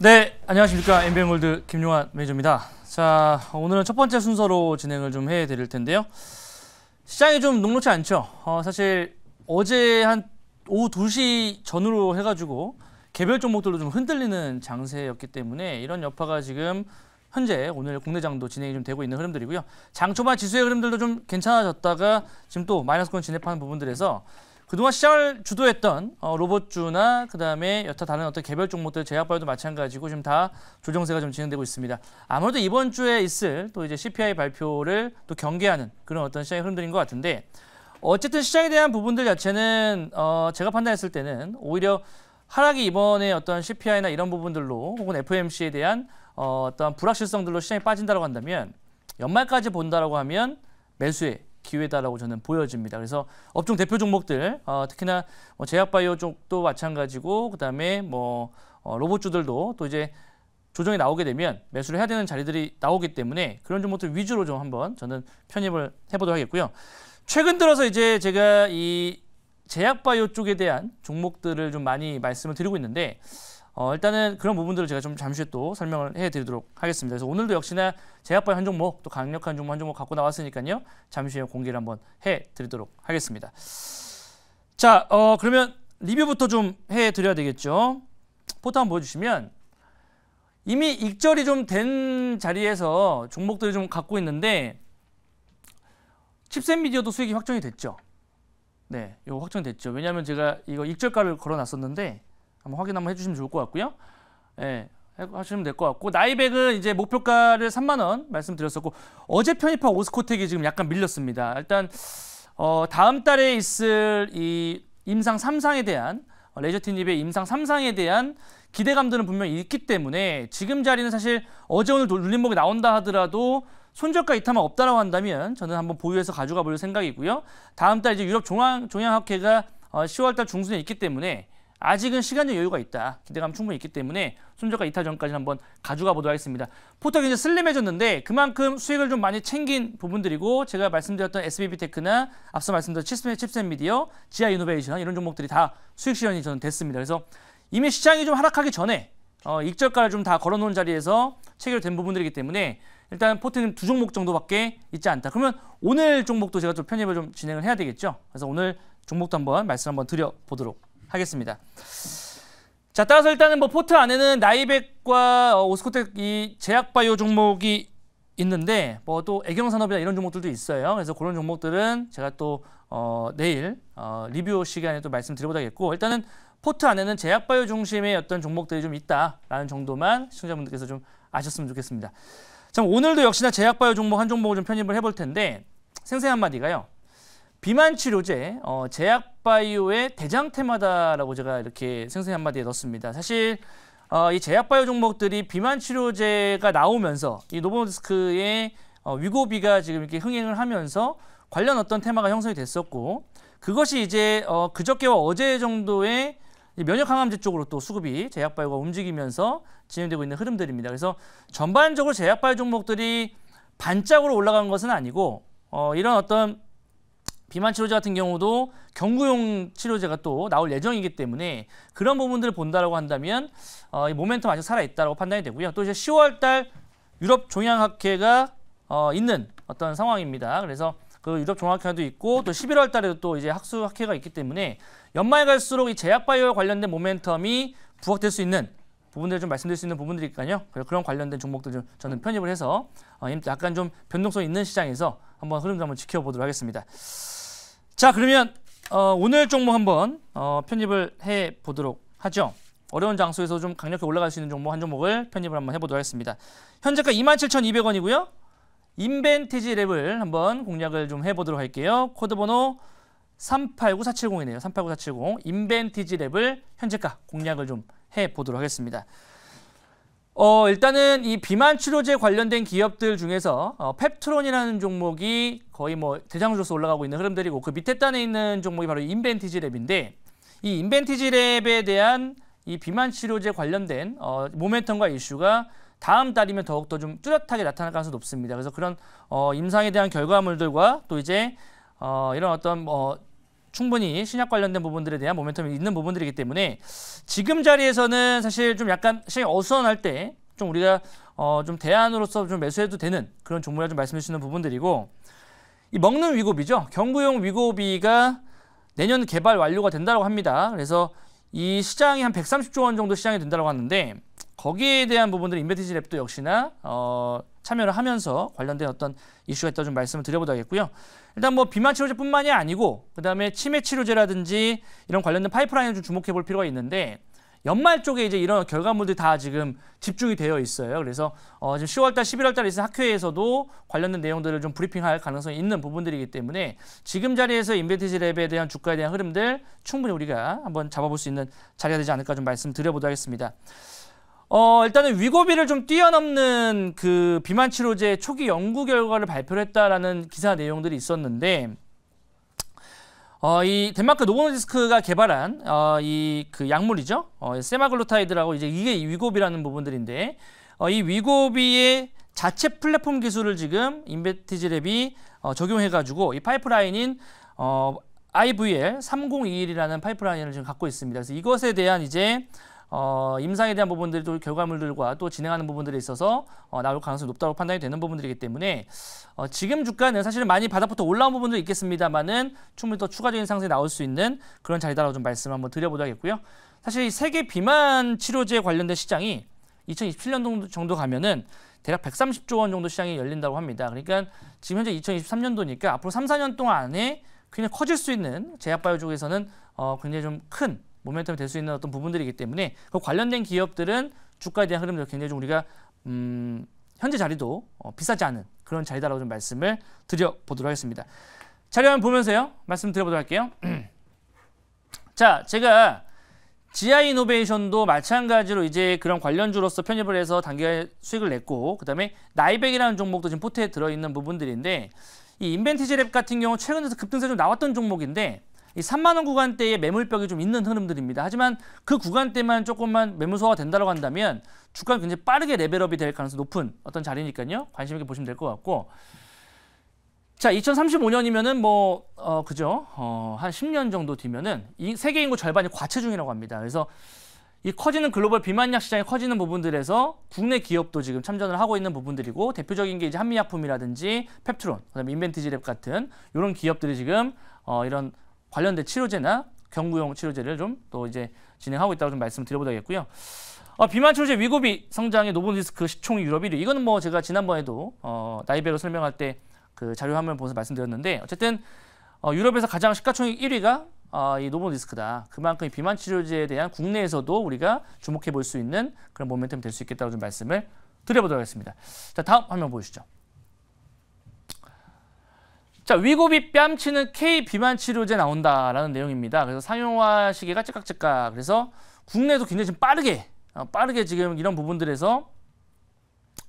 네, 안녕하십니까. MBM월드 김용환 매니저입니다. 자, 오늘은 첫 번째 순서로 진행을 좀 해드릴 텐데요. 시장이 좀 녹록치 않죠. 어, 사실 어제 한 오후 2시 전후로 해가지고 개별 종목들로좀 흔들리는 장세였기 때문에 이런 여파가 지금 현재 오늘 국내장도 진행이 좀 되고 있는 흐름들이고요. 장 초반 지수의 흐름들도 좀 괜찮아졌다가 지금 또 마이너스권 진입하는 부분들에서 그동안 시장을 주도했던 어, 로봇주나 그다음에 여타 다른 어떤 개별 종목들 제약바이오도 마찬가지고 지금 다 조정세가 좀 진행되고 있습니다. 아무래도 이번 주에 있을 또 이제 CPI 발표를 또 경계하는 그런 어떤 시장의 흐름들인 것 같은데 어쨌든 시장에 대한 부분들 자체는 어, 제가 판단했을 때는 오히려 하락이 이번에 어떤 CPI나 이런 부분들로 혹은 FOMC에 대한 어, 어떤 불확실성들로 시장이 빠진다고 한다면 연말까지 본다라고 하면 매수에 기회다라고 저는 보여집니다. 그래서 업종 대표 종목들 어, 특히나 뭐 제약바이오 쪽도 마찬가지고 그다음에 뭐 어, 로봇주들도 또 이제 조정이 나오게 되면 매수를 해야 되는 자리들이 나오기 때문에 그런 종목들 위주로 좀 한번 저는 편입을 해보도록 하겠고요. 최근 들어서 이제 제가 이 제약바이오 쪽에 대한 종목들을 좀 많이 말씀을 드리고 있는데 어, 일단은 그런 부분들을 제가 좀 잠시 후에 또 설명을 해드리도록 하겠습니다. 그래서 오늘도 역시나 제약발 한 종목 또 강력한 종목 한 종목 갖고 나왔으니까요. 잠시 후에 공개를 한번 해드리도록 하겠습니다. 자, 어, 그러면 리뷰부터 좀 해드려야 되겠죠. 포토 한번 보여주시면 이미 익절이 좀 된 자리에서 종목들을 좀 갖고 있는데 칩셋 미디어도 수익이 확정이 됐죠. 네, 이거 확정됐죠. 왜냐하면 제가 이거 익절가를 걸어놨었는데 한번 확인 한번 해주시면 좋을 것 같고요. 예, 하시면 될 것 같고 나이백은 이제 목표가를 3만 원 말씀드렸었고 어제 편입한 오스코텍이 지금 약간 밀렸습니다. 일단 어, 다음 달에 있을 이 임상 3상에 대한 어, 레저틴닙의 임상 3상에 대한 기대감들은 분명히 있기 때문에 지금 자리는 사실 어제 오늘 눌림목이 나온다 하더라도 손절가 이탈만 없다라고 한다면 저는 한번 보유해서 가져가 볼 생각이고요. 다음 달 이제 유럽 종양, 종양학회가 10월 어, 달 중순에 있기 때문에 아직은 시간의 여유가 있다. 기대감 충분히 있기 때문에 손절과 이탈 전까지 한번 가져가 보도록 하겠습니다. 포탁이 이제 슬림해졌는데 그만큼 수익을 좀 많이 챙긴 부분들이고 제가 말씀드렸던 SBB테크나 앞서 말씀드렸던 칩스, 칩스미디어 지하이노베이션 이런 종목들이 다 수익 실현이 저는 됐습니다. 그래서 이미 시장이 좀 하락하기 전에 어, 익절가를 좀 다 걸어놓은 자리에서 체결된 부분들이기 때문에 일단 포트는 두 종목 정도밖에 있지 않다. 그러면 오늘 종목도 제가 좀 편입을 좀 진행을 해야 되겠죠. 그래서 오늘 종목도 한번 말씀 한번 드려보도록 하겠습니다. 자, 따라서 일단은 뭐 포트 안에는 나이백과 어, 오스코텍 이 제약바이오 종목이 있는데 뭐 또 애경산업이나 이런 종목들도 있어요. 그래서 그런 종목들은 제가 또 어, 내일 어, 리뷰 시간에 또말씀드려보겠고 일단은 포트 안에는 제약바이오 중심의 어떤 종목들이 좀 있다라는 정도만 시청자분들께서 좀 아셨으면 좋겠습니다. 참 오늘도 역시나 제약바이오 종목 한 종목을 좀 편입을 해볼 텐데 생생 한마디가요. 비만 치료제 어, 제약바이오의 대장 테마다라고 제가 이렇게 생생 한마디에 넣습니다 사실 어, 이 제약바이오 종목들이 비만 치료제가 나오면서 이 노보노스크의 어, 위고비가 지금 이렇게 흥행을 하면서 관련 어떤 테마가 형성이 됐었고 그것이 이제 어, 그저께와 어제 정도의 면역 항암제 쪽으로 또 수급이 제약바이오가 움직이면서 진행되고 있는 흐름들입니다. 그래서 전반적으로 제약바이오 종목들이 반짝으로 올라간 것은 아니고 어, 이런 어떤 비만 치료제 같은 경우도 경구용 치료제가 또 나올 예정이기 때문에 그런 부분들을 본다라고 한다면 어, 이 모멘텀 아직 살아 있다라고 판단이 되고요. 또 이제 10월 달 유럽 종양학회가 어, 있는 어떤 상황입니다. 그래서 그 유럽 종합학회도 있고 또 11월 달에도 또 이제 학수학회가 있기 때문에 연말 갈수록 이 제약 바이오와 관련된 모멘텀이 부각될 수 있는 부분들 좀 말씀드릴 수 있는 부분들이니까요. 그런 관련된 종목들 좀 저는 편입을 해서 어, 약간 좀 변동성 있는 시장에서 한번 흐름도 한번 지켜보도록 하겠습니다. 자 그러면 어, 오늘 종목 한번 어, 편입을 해 보도록 하죠. 어려운 장소에서 좀 강력히 올라갈 수 있는 종목 한 종목을 편입을 한번 해보도록 하겠습니다. 현재가 27,200원이고요. 인벤티지 랩을 한번 공략을 좀 해보도록 할게요. 코드번호 389470이네요. 389470 인벤티지 랩을 현재가 공략을 좀 해보도록 하겠습니다. 어, 일단은 이 비만 치료제 관련된 기업들 중에서 어, 펩트론이라는 종목이 거의 뭐 대장주로서 올라가고 있는 흐름들이고 그 밑에 단에 있는 종목이 바로 인벤티지랩인데 이 인벤티지랩에 대한 이 비만 치료제 관련된 어, 모멘텀과 이슈가 다음 달이면 더욱더 좀 뚜렷하게 나타날 가능성이 높습니다. 그래서 그런 어, 임상에 대한 결과물들과 또 이제 어, 이런 어떤 뭐 충분히 신약 관련된 부분들에 대한 모멘텀이 있는 부분들이기 때문에 지금 자리에서는 사실 좀 약간 시장이 어수선할 때 좀 우리가 어 좀 대안으로서 좀 매수해도 되는 그런 종목이라 좀 말씀해 주시는 부분들이고 이 먹는 위고비죠. 경구용 위고비가 내년 개발 완료가 된다고 합니다. 그래서 이 시장이 한 130조 원 정도 시장이 된다고 하는데 거기에 대한 부분들 인베티지 랩도 역시나 어, 참여를 하면서 관련된 어떤 이슈가 있다 좀 말씀을 드려보자겠고요. 일단 뭐 비만 치료제뿐만이 아니고 그다음에 치매 치료제라든지 이런 관련된 파이프라인을 좀 주목해 볼 필요가 있는데 연말 쪽에 이제 이런 결과물들이 다 지금 집중이 되어 있어요. 그래서 어 지금 10월달, 11월달에 있은 학회에서도 관련된 내용들을 좀 브리핑할 가능성이 있는 부분들이기 때문에 지금 자리에서 인베티지 랩에 대한 주가에 대한 흐름들 충분히 우리가 한번 잡아볼 수 있는 자리가 되지 않을까 좀 말씀드려보도록 하겠습니다. 어, 일단은 위고비를 좀 뛰어넘는 그 비만 치료제 초기 연구 결과를 발표 했다라는 기사 내용들이 있었는데 어, 이 덴마크 노보노디스크가 개발한 어, 이 그 약물이죠. 어, 세마글루타이드라고 이제 이게 위고비라는 부분들인데 어, 이 위고비의 자체 플랫폼 기술을 지금 인베티지랩이 어, 적용해가지고 이 파이프라인인 어, IVL 3021이라는 파이프라인을 지금 갖고 있습니다. 그래서 이것에 대한 이제 어, 임상에 대한 부분들이 또 결과물들과 또 진행하는 부분들에 있어서 어, 나올 가능성이 높다고 판단이 되는 부분들이기 때문에 어, 지금 주가는 사실은 많이 바닥부터 올라온 부분도 있겠습니다만은 충분히 더 추가적인 상승이 나올 수 있는 그런 자리다라고 좀 말씀 한번 드려보도록하겠고요 사실 세계 비만 치료제 관련된 시장이 2027년 정도 가면은 대략 130조 원 정도 시장이 열린다고 합니다. 그러니까 지금 현재 2023년도니까 앞으로 3, 4년 동안 안에 굉장히 커질 수 있는 제약바이오 쪽에서는 어, 굉장히 좀큰 모멘텀이 될 수 있는 어떤 부분들이기 때문에 그 관련된 기업들은 주가에 대한 흐름도 굉장히 좀 우리가 음, 현재 자리도 어, 비싸지 않은 그런 자리다라고 좀 말씀을 드려보도록 하겠습니다. 자료 한번 보면서요. 말씀드려보도록 할게요. 자, 제가 지하 이노베이션도 마찬가지로 이제 그런 관련주로서 편입을 해서 단계 수익을 냈고 그다음에 나이백이라는 종목도 지금 포트에 들어있는 부분들인데 이 인벤티지 랩 같은 경우 최근에서 급등세 좀 나왔던 종목인데 이 3만 원 구간대에 매물벽이 좀 있는 흐름들입니다. 하지만 그 구간대만 조금만 매물소화가 된다고 한다면 주가는 굉장히 빠르게 레벨업이 될 가능성이 높은 어떤 자리니까요. 관심 있게 보시면 될 것 같고 자 2035년이면은 뭐 어, 그죠 어, 한 10년 정도 뒤면은 이 세계 인구 절반이 과체중이라고 합니다. 그래서 이 커지는 글로벌 비만약 시장이 커지는 부분들에서 국내 기업도 지금 참전을 하고 있는 부분들이고 대표적인 게 이제 한미약품이라든지 펩트론, 그다음에 인벤티지랩 같은 이런 기업들이 지금 어, 이런 관련된 치료제나 경구용 치료제를 좀 또 이제 진행하고 있다고 좀 말씀드려보겠고요. 을 어, 비만 치료제 위급이 성장의 노본 디스크 시총 유럽 1위. 이거는 뭐 제가 지난번에도 어, 나이베로 설명할 때 그 자료 화면 보면서 말씀드렸는데 어쨌든 어, 유럽에서 가장 시가총액 1위가 어, 이 노본 디스크다. 그만큼 비만 치료제에 대한 국내에서도 우리가 주목해 볼 수 있는 그런 모멘텀이 될 수 있겠다고 좀 말씀을 드려보도록 하겠습니다. 자, 다음 화면 보시죠. 자, 위고비 뺨치는 K 비만 치료제 나온다라는 내용입니다. 그래서 상용화 시기가 찌깍찌깍. 그래서 국내도 굉장히 지금 빠르게 어, 빠르게 지금 이런 부분들에서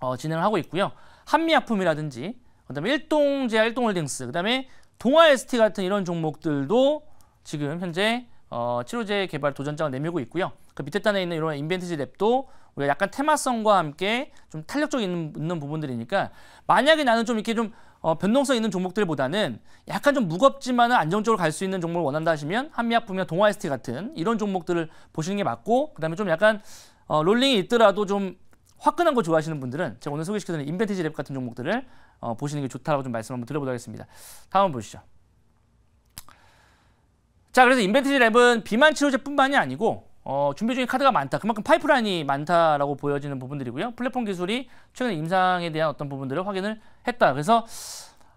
어, 진행을 하고 있고요. 한미약품이라든지 그다음에 일동제야 일동홀딩스 그다음에 동아ST 같은 이런 종목들도 지금 현재 어, 치료제 개발 도전장을 내밀고 있고요. 그 밑에 단에 있는 이런 인벤티지 랩도 약간 테마성과 함께 좀 탄력적 있는, 있는 부분들이니까 만약에 나는 좀 이렇게 좀 어, 변동성 있는 종목들보다는 약간 좀 무겁지만 안정적으로 갈 수 있는 종목을 원한다 하시면 한미약품이나 동아에스티 같은 이런 종목들을 보시는 게 맞고 그다음에 좀 약간 어, 롤링이 있더라도 좀 화끈한 거 좋아하시는 분들은 제가 오늘 소개시켜드린 인벤티지 랩 같은 종목들을 어, 보시는 게 좋다라고 좀 말씀 한번 드려보도록 하겠습니다. 다음 보시죠. 자, 그래서 인벤티지 랩은 비만 치료제뿐만이 아니고 어, 준비 중인 카드가 많다. 그만큼 파이프라인이 많다라고 보여지는 부분들이고요. 플랫폼 기술이 최근 임상에 대한 어떤 부분들을 확인을 했다. 그래서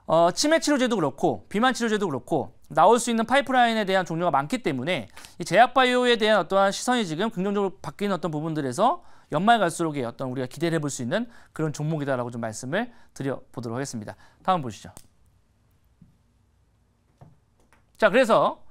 어, 치매 치료제도 그렇고 비만 치료제도 그렇고 나올 수 있는 파이프라인에 대한 종류가 많기 때문에 이 제약 바이오에 대한 어떠한 시선이 지금 긍정적으로 바뀌는 어떤 부분들에서 연말 갈수록의 어떤 우리가 기대를 해볼 수 있는 그런 종목이다라고 좀 말씀을 드려보도록 하겠습니다. 다음 보시죠. 자, 그래서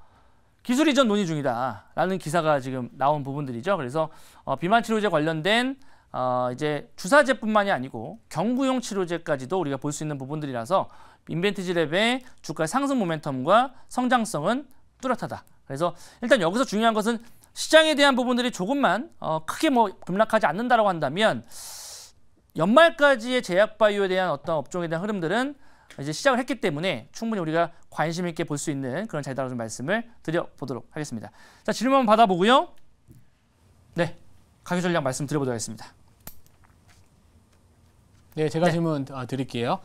기술 이전 논의 중이다라는 기사가 지금 나온 부분들이죠. 그래서 어, 비만 치료제 관련된 어, 이제 주사제뿐만이 아니고 경구용 치료제까지도 우리가 볼 수 있는 부분들이라서 인벤티지랩의 주가 상승 모멘텀과 성장성은 뚜렷하다. 그래서 일단 여기서 중요한 것은 시장에 대한 부분들이 조금만 어, 크게 뭐 급락하지 않는다라고 한다면 연말까지의 제약바이오에 대한 어떤 업종에 대한 흐름들은 이제 시작을 했기 때문에 충분히 우리가 관심 있게 볼 수 있는 그런 자리다라고 말씀을 드려보도록 하겠습니다. 자 질문 받아보고요. 네, 가격 전략 말씀 드려보도록 하겠습니다. 네, 제가 네. 질문 아, 드릴게요.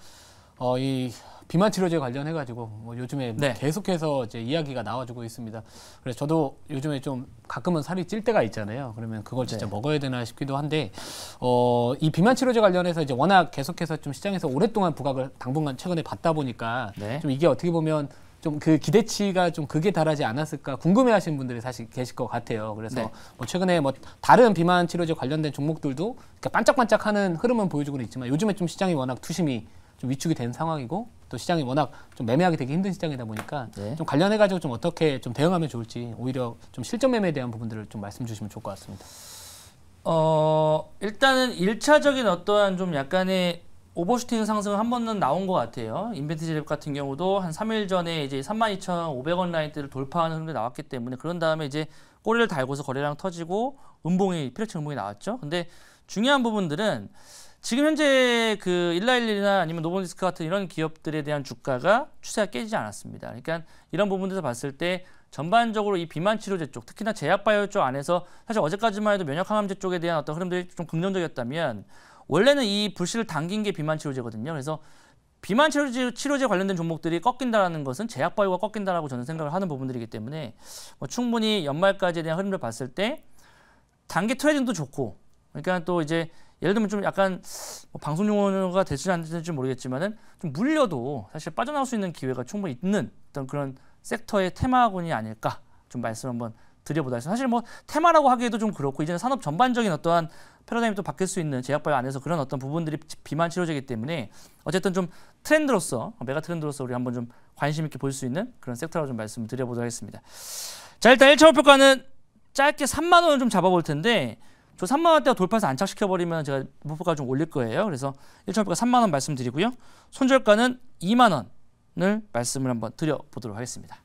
어, 이 비만 치료제 관련해 가지고 뭐 요즘에 네. 계속해서 이제 이야기가 나와주고 있습니다. 그래서 저도 요즘에 좀 가끔은 살이 찔 때가 있잖아요. 그러면 그걸 진짜 네. 먹어야 되나 싶기도 한데 어, 이 비만 치료제 관련해서 이제 워낙 계속해서 좀 시장에서 오랫동안 부각을 당분간 최근에 받다 보니까 네. 좀 이게 어떻게 보면 좀 그 기대치가 좀 그게 달하지 않았을까 궁금해하시는 분들이 사실 계실 것 같아요. 그래서 네. 뭐 최근에 뭐 다른 비만 치료제 관련된 종목들도 반짝반짝하는 흐름은 보여주고 있지만 요즘에 좀 시장이 워낙 투심이 좀 위축이 된 상황이고 또 시장이 워낙 좀 매매하기 되게 힘든 시장이다 보니까 네. 좀 관련해 가지고 좀 어떻게 좀 대응하면 좋을지 오히려 좀 실전 매매에 대한 부분들을 좀 말씀 주시면 좋을 것 같습니다. 어, 일단은 일차적인 어떠한 좀 약간의 오버슈팅 상승 한 번은 나온 것 같아요. 인벤티지랩 같은 경우도 한 3일 전에 이제 32,500원 라인대를 돌파하는 흐름이 나왔기 때문에 그런 다음에 이제 꼬리를 달고서 거래량 터지고 음봉이 피레츠 음봉이 나왔죠. 근데 중요한 부분들은 지금 현재 그 일라일리나 아니면 노보디스크 같은 이런 기업들에 대한 주가가 추세가 깨지지 않았습니다. 그러니까 이런 부분들에서 봤을 때 전반적으로 이 비만 치료제 쪽, 특히나 제약바이오 쪽 안에서 사실 어제까지만 해도 면역항암제 쪽에 대한 어떤 흐름들이 좀 긍정적이었다면 원래는 이 불씨를 당긴 게 비만 치료제거든요. 그래서 비만 치료제, 치료제 관련된 종목들이 꺾인다라는 것은 제약바이오가 꺾인다라고 저는 생각을 하는 부분들이기 때문에 뭐 충분히 연말까지에 대한 흐름을 봤을 때단계 트레이딩도 좋고 그러니까 또 이제 예를 들면 좀 약간 뭐 방송 용어가 될지안될지 모르겠지만은 좀 물려도 사실 빠져나올 수 있는 기회가 충분히 있는 어떤 그런 섹터의 테마군이 아닐까 좀 말씀 한번 드려보다 했습 사실 뭐 테마라고 하기에도 좀 그렇고 이제는 산업 전반적인 어떠한 패러다임도 바뀔 수 있는 제약바이오 안에서 그런 어떤 부분들이 비만 치료제이기 때문에 어쨌든 좀 트렌드로서 메가 트렌드로서 우리 한번 좀 관심 있게 볼 수 있는 그런 섹터라고 좀 말씀을 드려보도록 하겠습니다. 자 일단 1차 목표가는 짧게 3만 원을 좀 잡아볼 텐데 저 3만 원대가 돌파해서 안착시켜 버리면 제가 목표가 좀 올릴 거예요. 그래서 1차 목표가 3만 원 말씀드리고요. 손절가는 2만 원을 말씀을 한번 드려 보도록 하겠습니다.